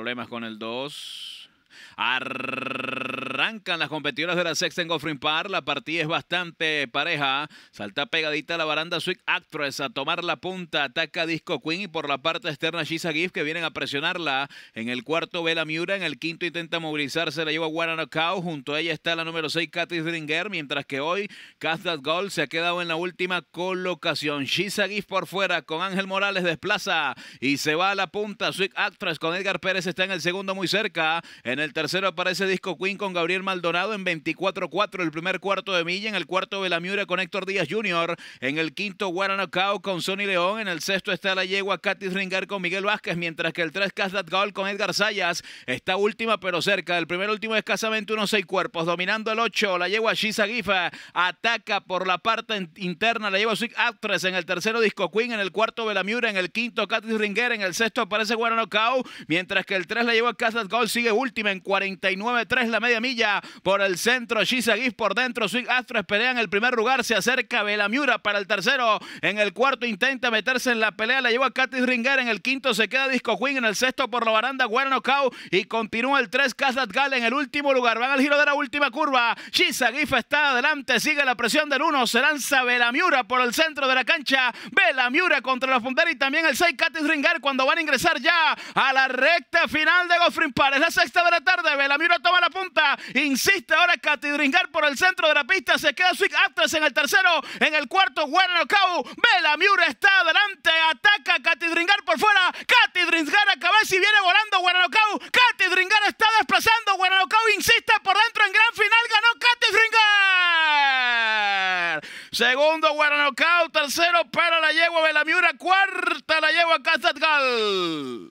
Problemas con el 2. Arrancan las competidoras de la sexta en Goffrin Par. La partida es bastante pareja. Salta pegadita a la baranda Sweet Actress a tomar la punta. Ataca Disco Queen y por la parte externa Shisa Giff que vienen a presionarla. En el cuarto Vela Miura. En el quinto intenta movilizarse. La lleva Cow. Junto a ella está la número 6 Katy Dringer. Mientras que hoy Cast Gold se ha quedado en la última colocación. Shisa Giff por fuera con Ángel Morales desplaza y se va a la punta. Sweet Actress con Edgar Pérez está en el segundo muy cerca. En el tercero aparece Disco Queen con Gabriel. Maldonado en 24-4 el primer cuarto de milla, en el cuarto Belamiura con Héctor Díaz Jr., en el quinto Guaranacao con Sonny León, en el sexto está la yegua Katy Ringer con Miguel Vázquez, mientras que el 3 Casdat Gaul con Edgar Sayas está última pero cerca, el primer último escasamente unos seis cuerpos, dominando el 8, la yegua Shiza Gifa ataca por la parte interna, la yegua Sweet Actress en el tercero Disco Queen, en el cuarto Belamiura, en el quinto Katy Ringer en el sexto aparece Guaranacao, mientras que el 3 la yegua Casdat Gold sigue última en 49-3 la media por el centro. Shizagis por dentro. Sweet Astros pelea en el primer lugar. Se acerca Belamiura para el tercero. En el cuarto intenta meterse en la pelea. La lleva Katis Ringer En el quinto se queda Disco Queen. En el sexto por la baranda Guerno Y continúa el 3 Kazat Gal en el último lugar. Van al giro de la última curva. Shizagif está adelante. Sigue la presión del 1. Se lanza Belamiura por el centro de la cancha. Belamiura contra la fundera y también el 6 Katis Ringer cuando van a ingresar ya a la recta final de Goffrin Es La sexta de la tarde. Belamiura toma la punta. Insiste ahora Catidringar por el centro de la pista. Se queda Swig Actress en el tercero. En el cuarto, Werner Cow. Miura está adelante. Ataca Catidringar por fuera. Catidringar a cabeza y viene volando Werner katy está desplazando. Werner insiste por dentro en gran final. Ganó Catidringar, Segundo, Werner Tercero, para la yegua Bela Miura. Cuarta, la yegua Casatgal.